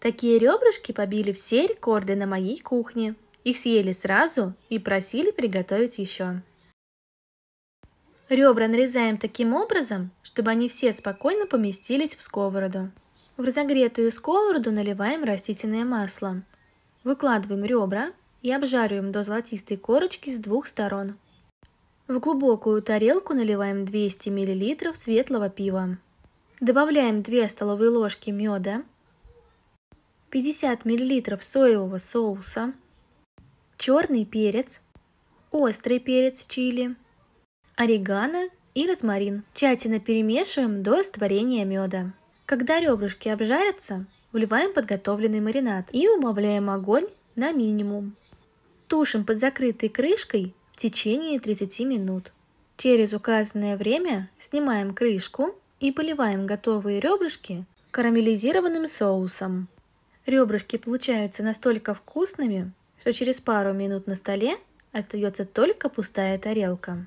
Такие ребрышки побили все рекорды на моей кухне. Их съели сразу и просили приготовить еще. Ребра нарезаем таким образом, чтобы они все спокойно поместились в сковороду. В разогретую сковороду наливаем растительное масло. Выкладываем ребра и обжариваем до золотистой корочки с двух сторон. В глубокую тарелку наливаем 200 мл светлого пива. Добавляем 2 столовые ложки меда, 50 мл соевого соуса, черный перец, острый перец чили, орегано и розмарин. Тщательно перемешиваем до растворения меда. Когда ребрышки обжарятся, вливаем подготовленный маринад и убавляем огонь на минимум. Тушим под закрытой крышкой в течение 30 минут. Через указанное время снимаем крышку и поливаем готовые ребрышки карамелизированным соусом. Ребрышки получаются настолько вкусными, что через пару минут на столе остается только пустая тарелка.